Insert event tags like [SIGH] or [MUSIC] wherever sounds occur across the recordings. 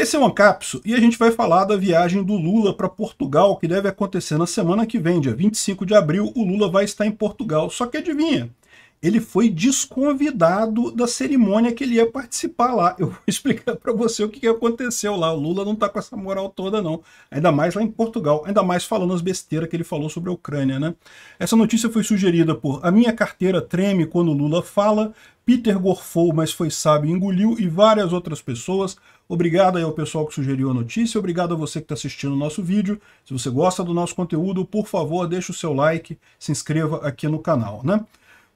Esse é o Ancapso e a gente vai falar da viagem do Lula para Portugal, que deve acontecer na semana que vem, dia 25 de abril. O Lula vai estar em Portugal. Só que adivinha, ele foi desconvidado da cerimônia que ele ia participar lá. Eu vou [LAUGHS] explicar para você o que aconteceu lá. O Lula não está com essa moral toda, não. Ainda mais lá em Portugal, ainda mais falando as besteiras que ele falou sobre a Ucrânia, né? Essa notícia foi sugerida por A Minha Carteira Treme Quando Lula Fala, Peter Gorfou, mas foi sábio, engoliu e várias outras pessoas. Obrigado aí ao pessoal que sugeriu a notícia, obrigado a você que está assistindo o nosso vídeo. Se você gosta do nosso conteúdo, por favor, deixe o seu like, se inscreva aqui no canal, né?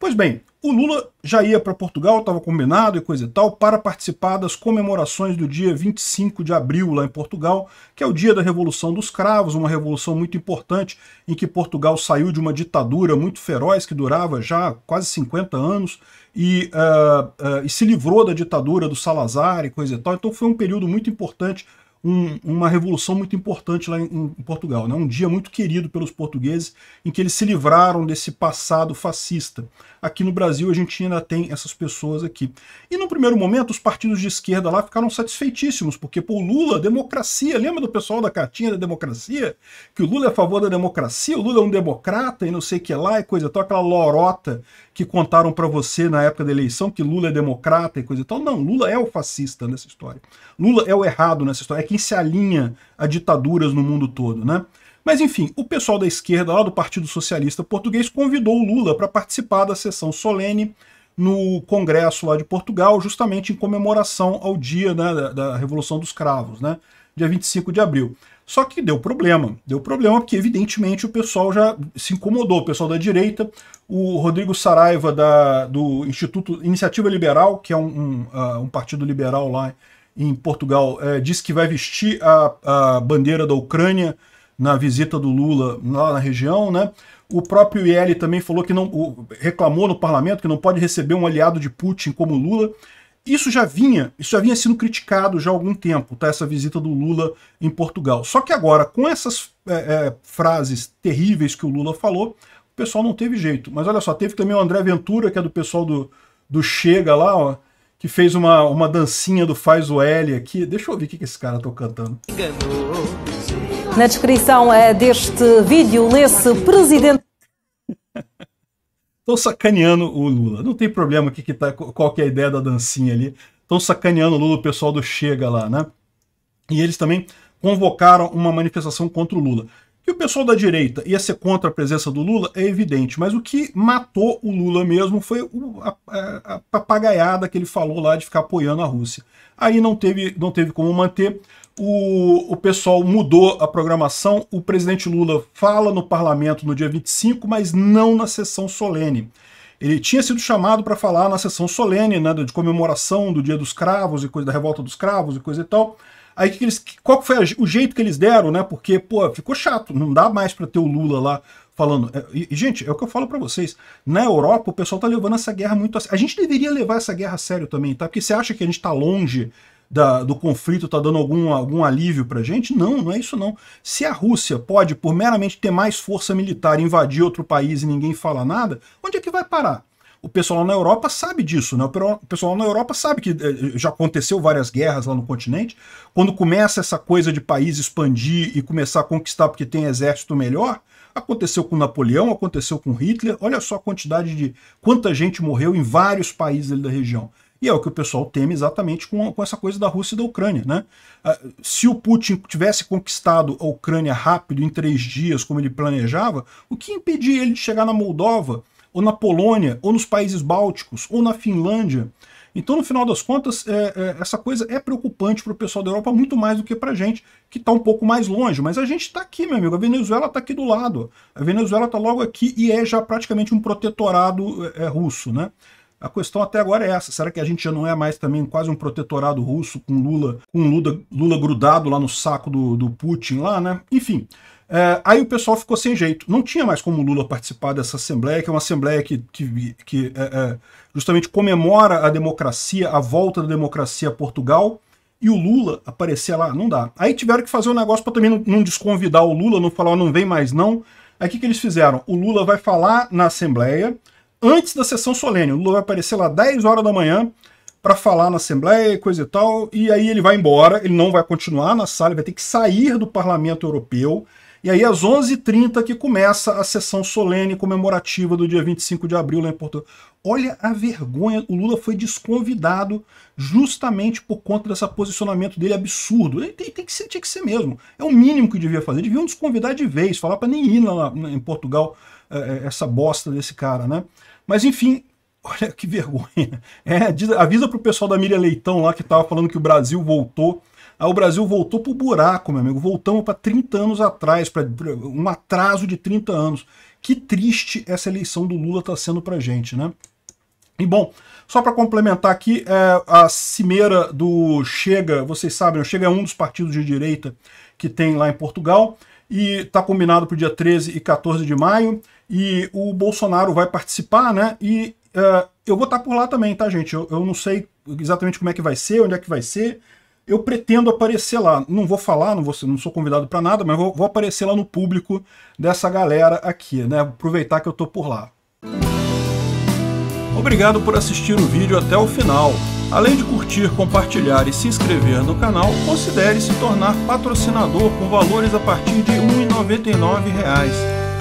Pois bem, o Lula já ia para Portugal, estava combinado e coisa e tal, para participar das comemorações do dia 25 de abril lá em Portugal, que é o dia da Revolução dos Cravos, uma revolução muito importante em que Portugal saiu de uma ditadura muito feroz que durava já quase 50 anos e, uh, uh, e se livrou da ditadura do Salazar e coisa e tal. Então foi um período muito importante um, uma revolução muito importante lá em, em, Portugal, né? um dia muito querido pelos portugueses, em que eles se livraram desse passado fascista. Aqui no Brasil a gente ainda tem essas pessoas aqui. E no primeiro momento os partidos de esquerda lá ficaram satisfeitíssimos, porque por Lula, democracia, lembra do pessoal da cartinha da democracia? Que o Lula é a favor da democracia, o Lula é um democrata e não sei o que lá e coisa tal, aquela lorota que contaram para você na época da eleição, que Lula é democrata e coisa e tal. Não, Lula é o fascista nessa história. Lula é o errado nessa história. É quem se alinha a ditaduras no mundo todo, né? Mas enfim, o pessoal da esquerda lá do Partido Socialista Português convidou o Lula para participar da sessão solene no Congresso lá de Portugal, justamente em comemoração ao dia né, da, da, Revolução dos Cravos, né? Dia 25 de abril. Só que deu problema. Deu problema porque, evidentemente, o pessoal já se incomodou. O pessoal da direita, o Rodrigo Saraiva da, do Instituto Iniciativa Liberal, que é um, um, uh, um partido liberal lá em Portugal, é, disse que vai vestir a, a bandeira da Ucrânia na visita do Lula lá na região, né? O próprio IL também falou que não reclamou no parlamento que não pode receber um aliado de Putin como Lula. Isso já vinha, isso já vinha sendo criticado já há algum tempo, tá? Essa visita do Lula em Portugal. Só que agora, com essas é, é, frases terríveis que o Lula falou, o pessoal não teve jeito. Mas olha só, teve também o André Ventura, que é do pessoal do, do Chega lá, ó que fez uma, uma dancinha do Faz o L aqui. Deixa eu ver o que, que esse cara tá cantando. Na descrição é, deste vídeo lê-se presidente. Estão sacaneando o Lula. Não tem problema aqui que tá, qual que é a ideia da dancinha ali. Estão sacaneando o Lula, o pessoal do Chega lá, né? E eles também convocaram uma manifestação contra o Lula. Que o pessoal da direita ia ser contra a presença do Lula é evidente, mas o que matou o Lula mesmo foi a, a, a papagaiada que ele falou lá de ficar apoiando a Rússia. Aí não teve, não teve como manter. O, o pessoal mudou a programação. O presidente Lula fala no parlamento no dia 25, mas não na sessão solene. Ele tinha sido chamado para falar na sessão solene, né, de comemoração do Dia dos Cravos e coisa da Revolta dos Cravos e coisa e tal. Aí que eles, qual foi o jeito que eles deram, né? Porque, pô, ficou chato, não dá mais para ter o Lula lá falando. É, e, gente, é o que eu falo para vocês. Na Europa, o pessoal tá levando essa guerra muito a sério. A gente deveria levar essa guerra a sério também, tá? Porque você acha que a gente tá longe da, do conflito, tá dando algum, algum alívio pra gente? Não, não é isso não. Se a Rússia pode, por meramente ter mais força militar, invadir outro país e ninguém fala nada, onde é que vai parar? O pessoal na Europa sabe disso, né? O pessoal na Europa sabe que eh, já aconteceu várias guerras lá no continente. Quando começa essa coisa de país expandir e começar a conquistar porque tem exército melhor, aconteceu com Napoleão, aconteceu com Hitler. Olha só a quantidade de quanta gente morreu em vários países da região. E é o que o pessoal teme exatamente com, com essa coisa da Rússia e da Ucrânia. Né? Ah, se o Putin tivesse conquistado a Ucrânia rápido, em três dias, como ele planejava, o que impedia ele de chegar na Moldova ou na Polônia, ou nos países bálticos, ou na Finlândia. Então, no final das contas, é, é, essa coisa é preocupante para o pessoal da Europa muito mais do que para a gente, que está um pouco mais longe. Mas a gente está aqui, meu amigo. A Venezuela está aqui do lado. A Venezuela está logo aqui e é já praticamente um protetorado é, é, russo, né? A questão até agora é essa. Será que a gente já não é mais também quase um protetorado russo com Lula, com Lula, Lula grudado lá no saco do, do Putin lá, né? Enfim. É, aí o pessoal ficou sem jeito. Não tinha mais como o Lula participar dessa Assembleia, que é uma Assembleia que, que, que é, é, justamente comemora a democracia, a volta da democracia a Portugal, e o Lula aparecer lá, não dá. Aí tiveram que fazer um negócio para também não, não, desconvidar o Lula, não falar, não vem mais não. Aí o que, que eles fizeram? O Lula vai falar na Assembleia, antes da sessão solene. O Lula vai aparecer lá 10 horas da manhã, para falar na Assembleia e coisa e tal, e aí ele vai embora, ele não vai continuar na sala, ele vai ter que sair do Parlamento Europeu, e aí, às 11h30, que começa a sessão solene comemorativa do dia 25 de abril lá em Portugal. Olha a vergonha, o Lula foi desconvidado justamente por conta desse posicionamento dele absurdo. Ele tem, tem que ser, tinha que ser mesmo. É o mínimo que devia fazer. Deviam desconvidar de vez, falar para nem ir lá, lá, em Portugal é, é, essa bosta desse cara, né? Mas enfim, [LAUGHS] olha que vergonha. É, diz, avisa pro pessoal da Miriam Leitão lá que tava falando que o Brasil voltou Aí o Brasil voltou pro buraco, meu amigo. Voltamos para 30 anos atrás, para um atraso de 30 anos. Que triste essa eleição do Lula está sendo pra gente, né? E bom, só para complementar aqui, é, a cimeira do Chega, vocês sabem, né? o Chega é um dos partidos de direita que tem lá em Portugal, e está combinado para o dia 13 e 14 de maio, e o Bolsonaro vai participar, né? E é, eu vou estar tá por lá também, tá, gente? Eu, eu não sei exatamente como é que vai ser, onde é que vai ser, eu pretendo aparecer lá. Não vou falar, não, vou, não sou convidado para nada, mas vou, vou, aparecer lá no público dessa galera aqui, né? Aproveitar que eu tô por lá. Obrigado por assistir o vídeo até o final. Além de curtir, compartilhar e se inscrever no canal, considere se tornar patrocinador com valores a partir de R$ 1,99